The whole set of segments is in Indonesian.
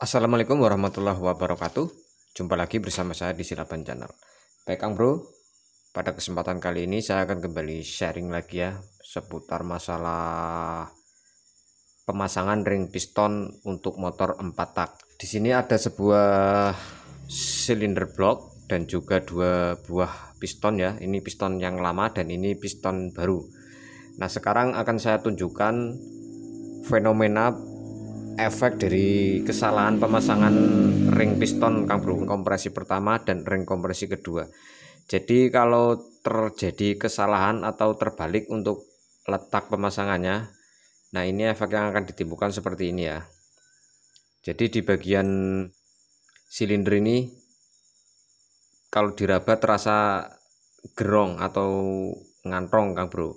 Assalamualaikum warahmatullahi wabarakatuh. Jumpa lagi bersama saya di Silaban Channel. Baik Kang Bro, pada kesempatan kali ini saya akan kembali sharing lagi ya seputar masalah pemasangan ring piston untuk motor 4 tak. Di sini ada sebuah silinder block dan juga dua buah piston ya. Ini piston yang lama dan ini piston baru. Nah, sekarang akan saya tunjukkan fenomena efek dari kesalahan pemasangan ring piston kang bro kompresi pertama dan ring kompresi kedua jadi kalau terjadi kesalahan atau terbalik untuk letak pemasangannya nah ini efek yang akan ditimbulkan seperti ini ya jadi di bagian silinder ini kalau diraba terasa gerong atau ngantong kang bro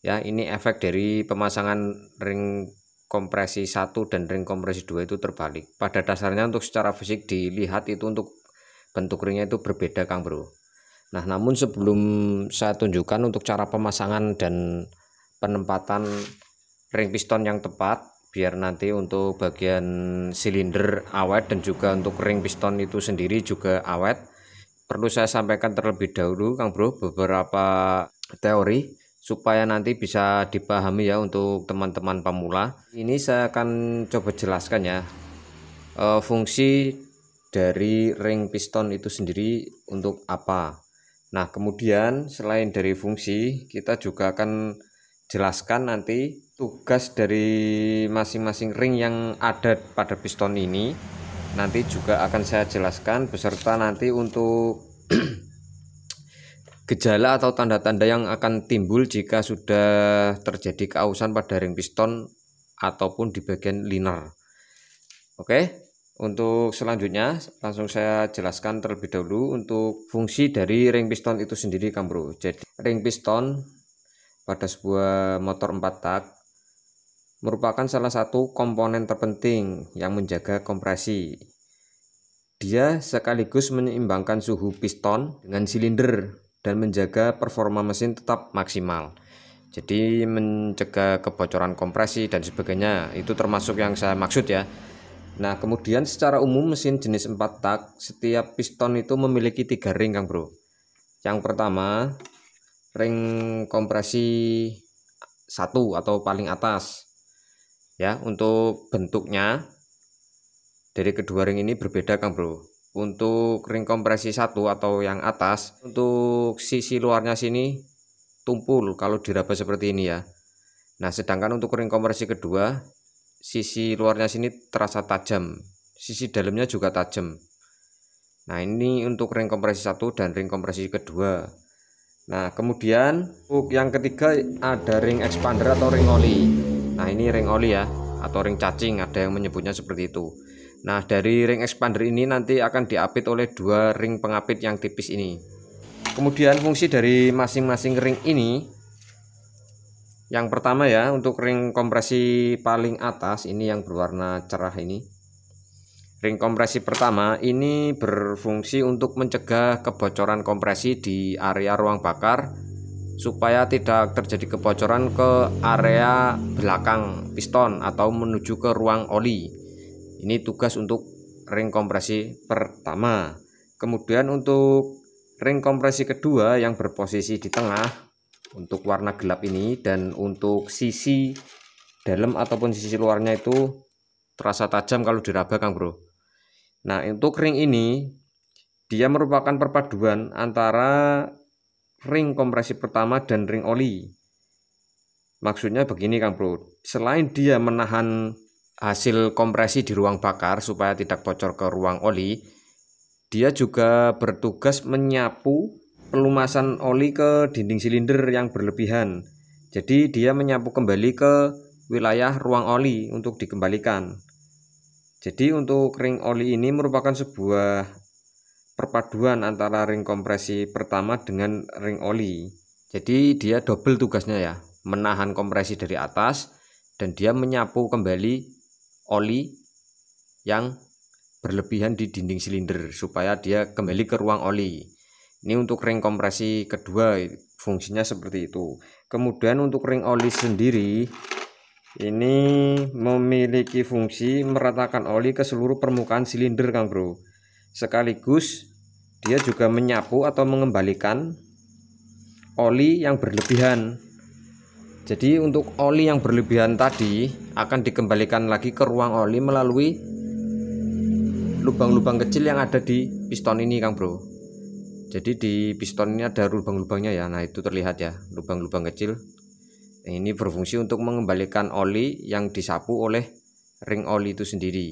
ya ini efek dari pemasangan ring kompresi 1 dan ring kompresi 2 itu terbalik. Pada dasarnya untuk secara fisik dilihat itu untuk bentuk ringnya itu berbeda Kang Bro. Nah, namun sebelum saya tunjukkan untuk cara pemasangan dan penempatan ring piston yang tepat biar nanti untuk bagian silinder awet dan juga untuk ring piston itu sendiri juga awet. Perlu saya sampaikan terlebih dahulu Kang Bro beberapa teori supaya nanti bisa dipahami ya untuk teman-teman pemula. Ini saya akan coba jelaskan ya e, fungsi dari ring piston itu sendiri untuk apa. Nah kemudian selain dari fungsi kita juga akan jelaskan nanti tugas dari masing-masing ring yang ada pada piston ini. Nanti juga akan saya jelaskan beserta nanti untuk Gejala atau tanda-tanda yang akan timbul jika sudah terjadi keausan pada ring piston ataupun di bagian liner. Oke, untuk selanjutnya langsung saya jelaskan terlebih dahulu untuk fungsi dari ring piston itu sendiri Kambro. Jadi ring piston pada sebuah motor 4 tak merupakan salah satu komponen terpenting yang menjaga kompresi. Dia sekaligus menyeimbangkan suhu piston dengan silinder dan menjaga performa mesin tetap maksimal. Jadi mencegah kebocoran kompresi dan sebagainya itu termasuk yang saya maksud ya. Nah kemudian secara umum mesin jenis 4 tak setiap piston itu memiliki tiga ring Kang Bro. Yang pertama ring kompresi satu atau paling atas ya untuk bentuknya dari kedua ring ini berbeda Kang Bro untuk ring kompresi satu atau yang atas untuk sisi luarnya sini tumpul kalau diraba seperti ini ya nah sedangkan untuk ring kompresi kedua sisi luarnya sini terasa tajam sisi dalamnya juga tajam nah ini untuk ring kompresi satu dan ring kompresi kedua nah kemudian untuk yang ketiga ada ring expander atau ring oli nah ini ring oli ya atau ring cacing ada yang menyebutnya seperti itu Nah, dari ring expander ini nanti akan diapit oleh dua ring pengapit yang tipis ini. Kemudian fungsi dari masing-masing ring ini yang pertama ya untuk ring kompresi paling atas ini yang berwarna cerah ini ring kompresi pertama ini berfungsi untuk mencegah kebocoran kompresi di area ruang bakar supaya tidak terjadi kebocoran ke area belakang piston atau menuju ke ruang oli ini tugas untuk ring kompresi pertama. Kemudian untuk ring kompresi kedua yang berposisi di tengah untuk warna gelap ini dan untuk sisi dalam ataupun sisi luarnya itu terasa tajam kalau diraba Kang Bro. Nah, untuk ring ini dia merupakan perpaduan antara ring kompresi pertama dan ring oli. Maksudnya begini Kang Bro, selain dia menahan hasil kompresi di ruang bakar supaya tidak bocor ke ruang oli. Dia juga bertugas menyapu pelumasan oli ke dinding silinder yang berlebihan. Jadi dia menyapu kembali ke wilayah ruang oli untuk dikembalikan. Jadi untuk ring oli ini merupakan sebuah perpaduan antara ring kompresi pertama dengan ring oli. Jadi dia double tugasnya ya, menahan kompresi dari atas dan dia menyapu kembali oli yang berlebihan di dinding silinder supaya dia kembali ke ruang oli. Ini untuk ring kompresi kedua fungsinya seperti itu. Kemudian untuk ring oli sendiri ini memiliki fungsi meratakan oli ke seluruh permukaan silinder Kang Bro. Sekaligus dia juga menyapu atau mengembalikan oli yang berlebihan jadi untuk oli yang berlebihan tadi akan dikembalikan lagi ke ruang oli melalui lubang-lubang kecil yang ada di piston ini Kang Bro. Jadi di piston ini ada lubang-lubangnya ya. Nah, itu terlihat ya, lubang-lubang kecil. Ini berfungsi untuk mengembalikan oli yang disapu oleh ring oli itu sendiri.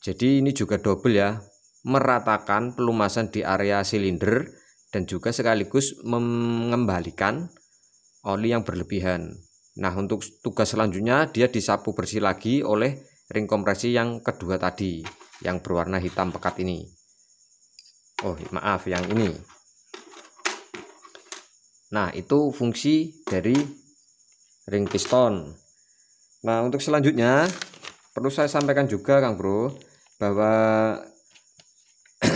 Jadi ini juga double ya, meratakan pelumasan di area silinder dan juga sekaligus mengembalikan oli yang berlebihan. Nah, untuk tugas selanjutnya dia disapu bersih lagi oleh ring kompresi yang kedua tadi yang berwarna hitam pekat ini. Oh, maaf yang ini. Nah, itu fungsi dari ring piston. Nah, untuk selanjutnya perlu saya sampaikan juga Kang Bro bahwa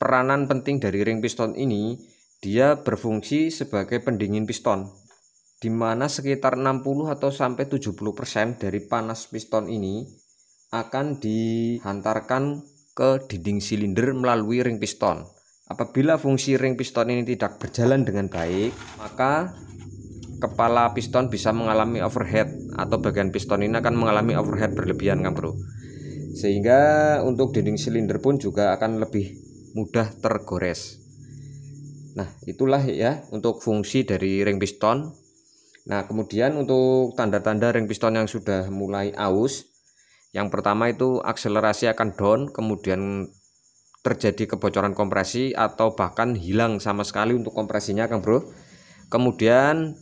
peranan penting dari ring piston ini dia berfungsi sebagai pendingin piston di mana sekitar 60 atau sampai 70% persen dari panas piston ini akan dihantarkan ke dinding silinder melalui ring piston. Apabila fungsi ring piston ini tidak berjalan dengan baik, maka kepala piston bisa mengalami overhead atau bagian piston ini akan mengalami overhead berlebihan kan bro sehingga untuk dinding silinder pun juga akan lebih mudah tergores nah itulah ya untuk fungsi dari ring piston Nah, kemudian untuk tanda-tanda ring piston yang sudah mulai aus, yang pertama itu akselerasi akan down, kemudian terjadi kebocoran kompresi atau bahkan hilang sama sekali untuk kompresinya, Kang Bro. Kemudian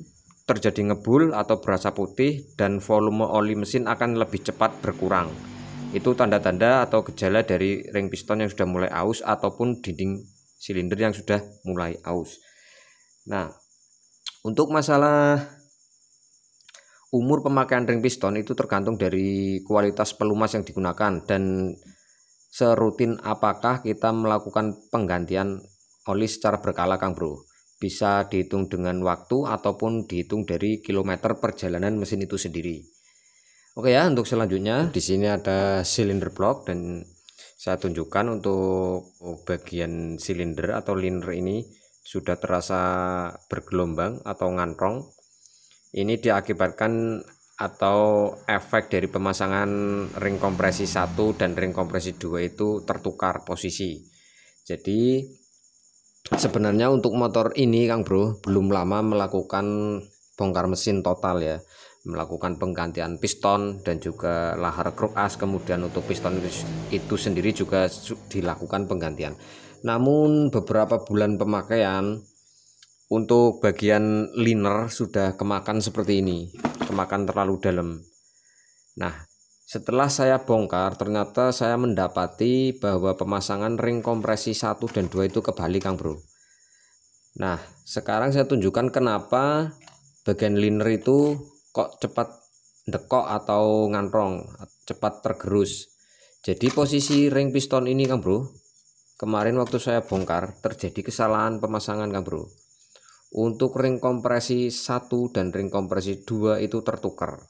terjadi ngebul atau berasa putih dan volume oli mesin akan lebih cepat berkurang. Itu tanda-tanda atau gejala dari ring piston yang sudah mulai aus ataupun dinding silinder yang sudah mulai aus. Nah, untuk masalah umur pemakaian ring piston itu tergantung dari kualitas pelumas yang digunakan dan serutin apakah kita melakukan penggantian oli secara berkala Kang Bro. Bisa dihitung dengan waktu ataupun dihitung dari kilometer perjalanan mesin itu sendiri. Oke ya, untuk selanjutnya di sini ada silinder block dan saya tunjukkan untuk bagian silinder atau liner ini sudah terasa bergelombang atau ngantrong ini diakibatkan atau efek dari pemasangan ring kompresi 1 dan ring kompresi 2 itu tertukar posisi. Jadi sebenarnya untuk motor ini Kang Bro belum lama melakukan bongkar mesin total ya. Melakukan penggantian piston dan juga lahar kruk as kemudian untuk piston itu sendiri juga dilakukan penggantian. Namun beberapa bulan pemakaian untuk bagian liner sudah kemakan seperti ini kemakan terlalu dalam nah setelah saya bongkar ternyata saya mendapati bahwa pemasangan ring kompresi 1 dan 2 itu kebalik Kang Bro nah sekarang saya tunjukkan kenapa bagian liner itu kok cepat dekok atau ngantrong cepat tergerus jadi posisi ring piston ini Kang Bro kemarin waktu saya bongkar terjadi kesalahan pemasangan Kang Bro untuk ring kompresi 1 dan ring kompresi 2 itu tertukar.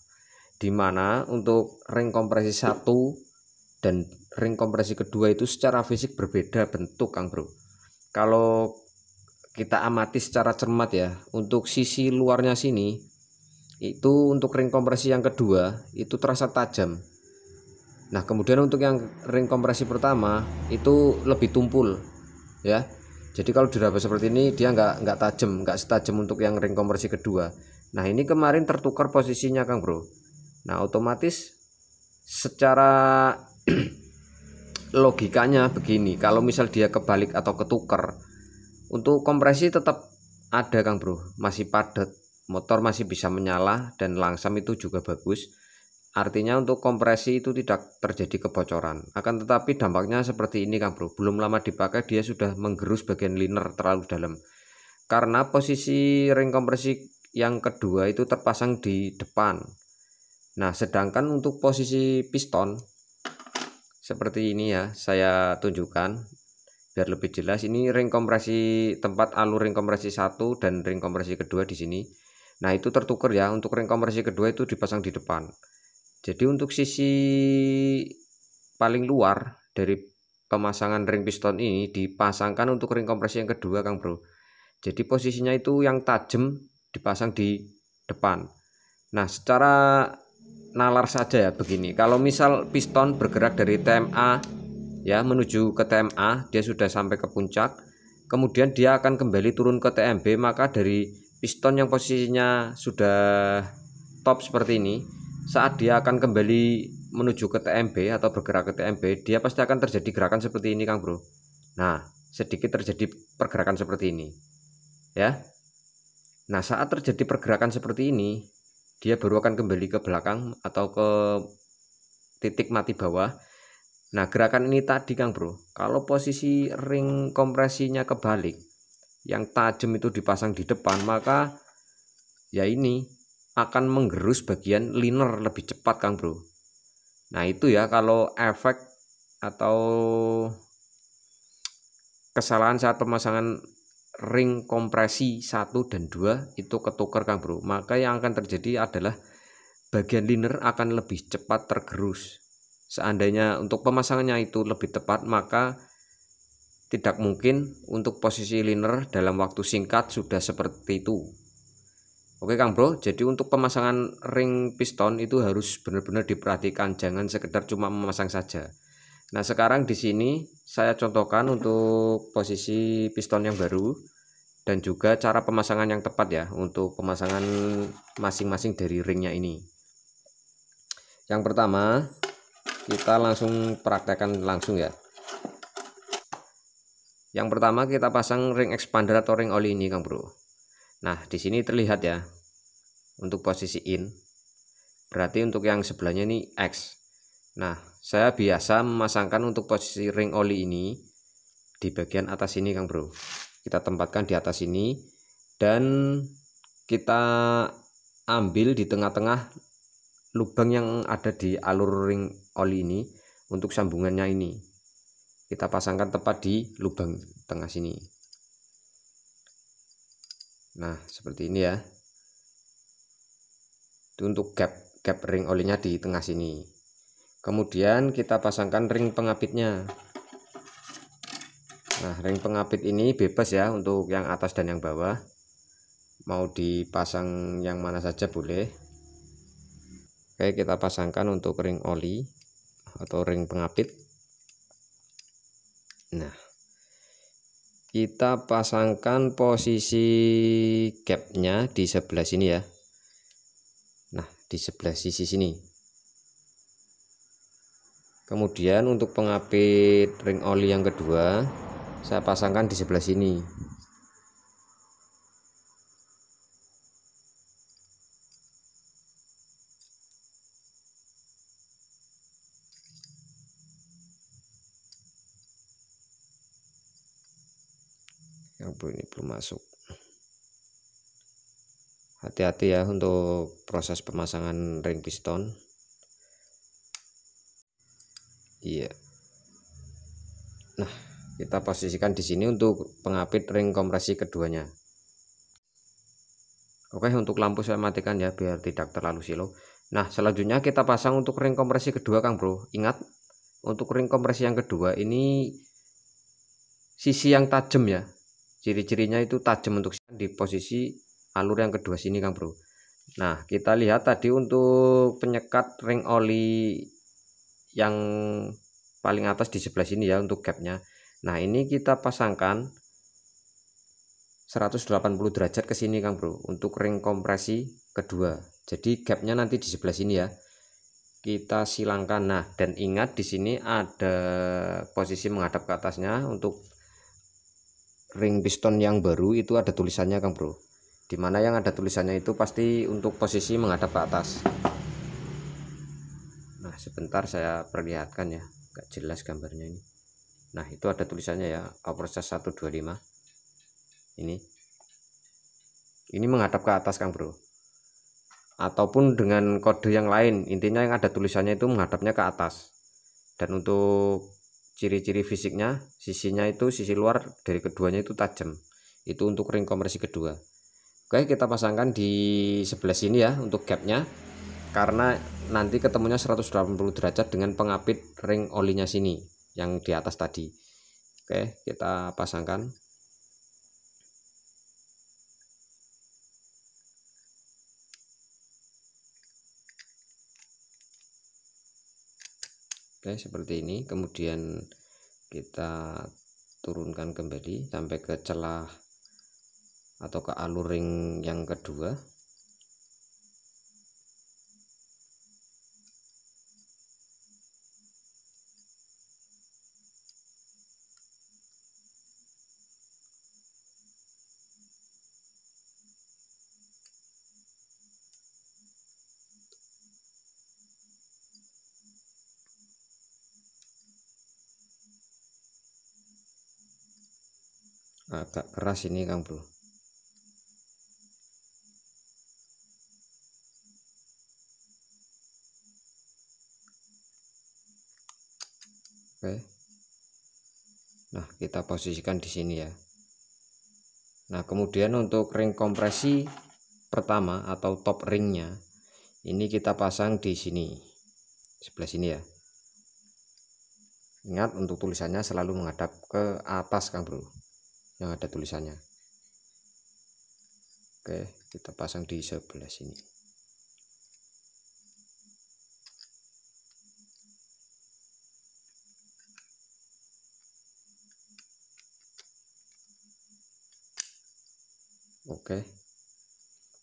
Di mana untuk ring kompresi 1 dan ring kompresi kedua itu secara fisik berbeda bentuk, Kang Bro. Kalau kita amati secara cermat ya, untuk sisi luarnya sini itu untuk ring kompresi yang kedua itu terasa tajam. Nah, kemudian untuk yang ring kompresi pertama itu lebih tumpul ya jadi kalau diraba seperti ini dia nggak nggak tajam, nggak setajam untuk yang ring kompresi kedua. Nah ini kemarin tertukar posisinya Kang Bro. Nah otomatis secara logikanya begini, kalau misal dia kebalik atau ketukar, untuk kompresi tetap ada Kang Bro, masih padat, motor masih bisa menyala dan langsam itu juga bagus. Artinya untuk kompresi itu tidak terjadi kebocoran. Akan tetapi dampaknya seperti ini Kang Bro. Belum lama dipakai dia sudah menggerus bagian liner terlalu dalam. Karena posisi ring kompresi yang kedua itu terpasang di depan. Nah, sedangkan untuk posisi piston seperti ini ya, saya tunjukkan biar lebih jelas. Ini ring kompresi tempat alur ring kompresi satu dan ring kompresi kedua di sini. Nah, itu tertukar ya. Untuk ring kompresi kedua itu dipasang di depan. Jadi untuk sisi paling luar dari pemasangan ring piston ini dipasangkan untuk ring kompresi yang kedua Kang Bro. Jadi posisinya itu yang tajam dipasang di depan. Nah, secara nalar saja ya begini. Kalau misal piston bergerak dari TMA ya menuju ke TMA, dia sudah sampai ke puncak, kemudian dia akan kembali turun ke TMB, maka dari piston yang posisinya sudah top seperti ini, saat dia akan kembali menuju ke TMB atau bergerak ke TMB, dia pasti akan terjadi gerakan seperti ini, Kang Bro. Nah, sedikit terjadi pergerakan seperti ini. Ya. Nah, saat terjadi pergerakan seperti ini, dia baru akan kembali ke belakang atau ke titik mati bawah. Nah, gerakan ini tadi, Kang Bro. Kalau posisi ring kompresinya kebalik, yang tajam itu dipasang di depan, maka ya ini akan menggerus bagian liner lebih cepat Kang Bro. Nah, itu ya kalau efek atau kesalahan saat pemasangan ring kompresi 1 dan 2 itu ketuker, Kang Bro. Maka yang akan terjadi adalah bagian liner akan lebih cepat tergerus. Seandainya untuk pemasangannya itu lebih tepat, maka tidak mungkin untuk posisi liner dalam waktu singkat sudah seperti itu. Oke Kang Bro, jadi untuk pemasangan ring piston itu harus benar-benar diperhatikan, jangan sekedar cuma memasang saja. Nah sekarang di sini saya contohkan untuk posisi piston yang baru dan juga cara pemasangan yang tepat ya untuk pemasangan masing-masing dari ringnya ini. Yang pertama kita langsung praktekkan langsung ya. Yang pertama kita pasang ring expander atau ring oli ini Kang Bro. Nah, di sini terlihat ya untuk posisi in. Berarti untuk yang sebelahnya ini X. Nah, saya biasa memasangkan untuk posisi ring oli ini di bagian atas ini Kang Bro. Kita tempatkan di atas ini dan kita ambil di tengah-tengah lubang yang ada di alur ring oli ini untuk sambungannya ini. Kita pasangkan tepat di lubang tengah sini nah seperti ini ya itu untuk gap gap ring olinya di tengah sini kemudian kita pasangkan ring pengapitnya nah ring pengapit ini bebas ya untuk yang atas dan yang bawah mau dipasang yang mana saja boleh oke kita pasangkan untuk ring oli atau ring pengapit nah kita pasangkan posisi gapnya di sebelah sini ya nah di sebelah sisi sini kemudian untuk pengapit ring oli yang kedua saya pasangkan di sebelah sini yang ini belum masuk hati-hati ya untuk proses pemasangan ring piston iya nah kita posisikan di sini untuk pengapit ring kompresi keduanya Oke untuk lampu saya matikan ya biar tidak terlalu silau Nah selanjutnya kita pasang untuk ring kompresi kedua Kang Bro Ingat untuk ring kompresi yang kedua ini sisi yang tajam ya ciri-cirinya itu tajam untuk di posisi alur yang kedua sini Kang Bro nah kita lihat tadi untuk penyekat ring oli yang paling atas di sebelah sini ya untuk gapnya. nah ini kita pasangkan 180 derajat ke sini Kang Bro untuk ring kompresi kedua jadi gapnya nanti di sebelah sini ya kita silangkan nah dan ingat di sini ada posisi menghadap ke atasnya untuk ring piston yang baru itu ada tulisannya Kang Bro dimana yang ada tulisannya itu pasti untuk posisi menghadap ke atas nah sebentar saya perlihatkan ya gak jelas gambarnya ini nah itu ada tulisannya ya dua 125 ini ini menghadap ke atas Kang Bro ataupun dengan kode yang lain intinya yang ada tulisannya itu menghadapnya ke atas dan untuk ciri-ciri fisiknya sisinya itu sisi luar dari keduanya itu tajam itu untuk ring kompresi kedua oke kita pasangkan di sebelah sini ya untuk gapnya karena nanti ketemunya 180 derajat dengan pengapit ring olinya sini yang di atas tadi oke kita pasangkan Oke seperti ini kemudian kita turunkan kembali sampai ke celah atau ke alur ring yang kedua agak keras ini Kang Bro Oke Nah kita posisikan di sini ya Nah kemudian untuk ring kompresi pertama atau top ringnya ini kita pasang di sini sebelah sini ya ingat untuk tulisannya selalu menghadap ke atas Kang Bro yang ada tulisannya oke kita pasang di sebelah sini oke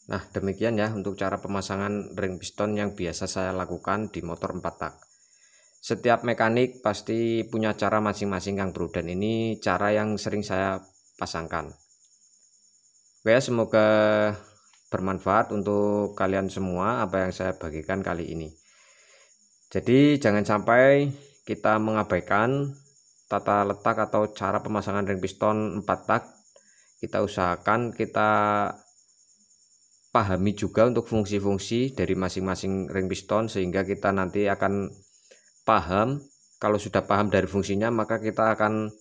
nah demikian ya untuk cara pemasangan ring piston yang biasa saya lakukan di motor 4 tak setiap mekanik pasti punya cara masing-masing yang berudan ini cara yang sering saya pasangkan. Oke, semoga bermanfaat untuk kalian semua apa yang saya bagikan kali ini. Jadi jangan sampai kita mengabaikan tata letak atau cara pemasangan ring piston 4 tak. Kita usahakan kita pahami juga untuk fungsi-fungsi dari masing-masing ring piston sehingga kita nanti akan paham. Kalau sudah paham dari fungsinya maka kita akan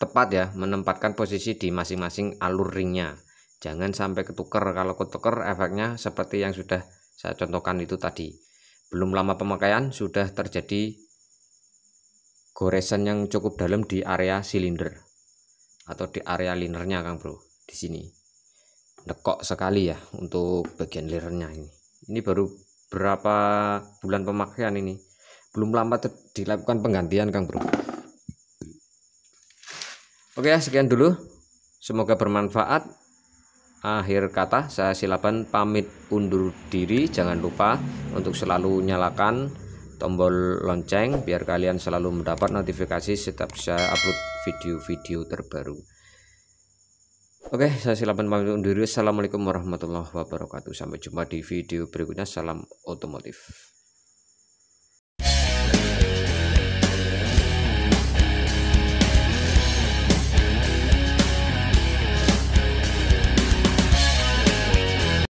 tepat ya menempatkan posisi di masing-masing alur ringnya jangan sampai ketuker kalau ketuker efeknya seperti yang sudah saya contohkan itu tadi belum lama pemakaian sudah terjadi goresan yang cukup dalam di area silinder atau di area linernya Kang Bro di sini nekok sekali ya untuk bagian linernya ini ini baru berapa bulan pemakaian ini belum lama dilakukan penggantian Kang Bro Oke, sekian dulu. Semoga bermanfaat. Akhir kata, saya silakan pamit undur diri. Jangan lupa untuk selalu nyalakan tombol lonceng biar kalian selalu mendapat notifikasi setiap saya upload video-video terbaru. Oke, saya silakan pamit undur diri. Assalamualaikum warahmatullahi wabarakatuh. Sampai jumpa di video berikutnya. Salam otomotif.